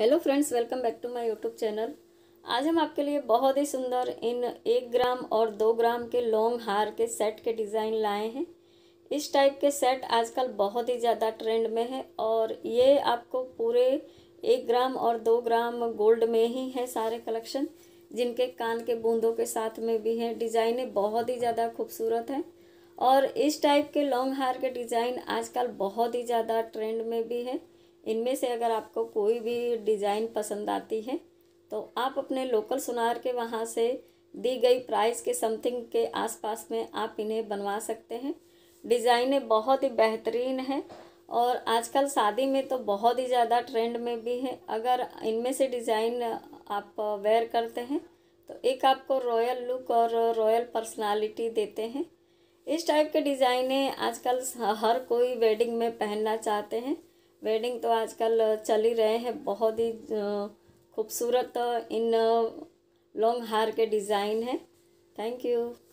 hello friends welcome back to my YouTube channel आज हम आपके लिए बहुत ही सुंदर इन एक ग्राम और दो ग्राम के लॉन्ग हार के सेट के डिज़ाइन लाए हैं इस टाइप के सेट आजकल बहुत ही ज़्यादा ट्रेंड में है और ये आपको पूरे एक ग्राम और दो ग्राम गोल्ड में ही हैं सारे कलेक्शन जिनके कान के बूंदों के साथ में भी हैं डिज़ाइने बहुत ही ज़्यादा खूबसूरत हैं और इस टाइप के लॉन्ग हार के डिज़ाइन आजकल बहुत ही ज़्यादा ट्रेंड में भी है इनमें से अगर आपको कोई भी डिज़ाइन पसंद आती है तो आप अपने लोकल सुनार के वहाँ से दी गई प्राइस के समथिंग के आसपास में आप इन्हें बनवा सकते हैं डिज़ाइनें बहुत ही बेहतरीन हैं और आजकल शादी में तो बहुत ही ज़्यादा ट्रेंड में भी है अगर इनमें से डिज़ाइन आप वेयर करते हैं तो एक आपको रॉयल लुक और रॉयल पर्सनालिटी देते हैं इस टाइप के डिज़ाइनें आजकल हर कोई वेडिंग में पहनना चाहते हैं वेडिंग तो आजकल चल ही रहे हैं बहुत ही खूबसूरत इन लॉन्ग हार के डिज़ाइन है थैंक यू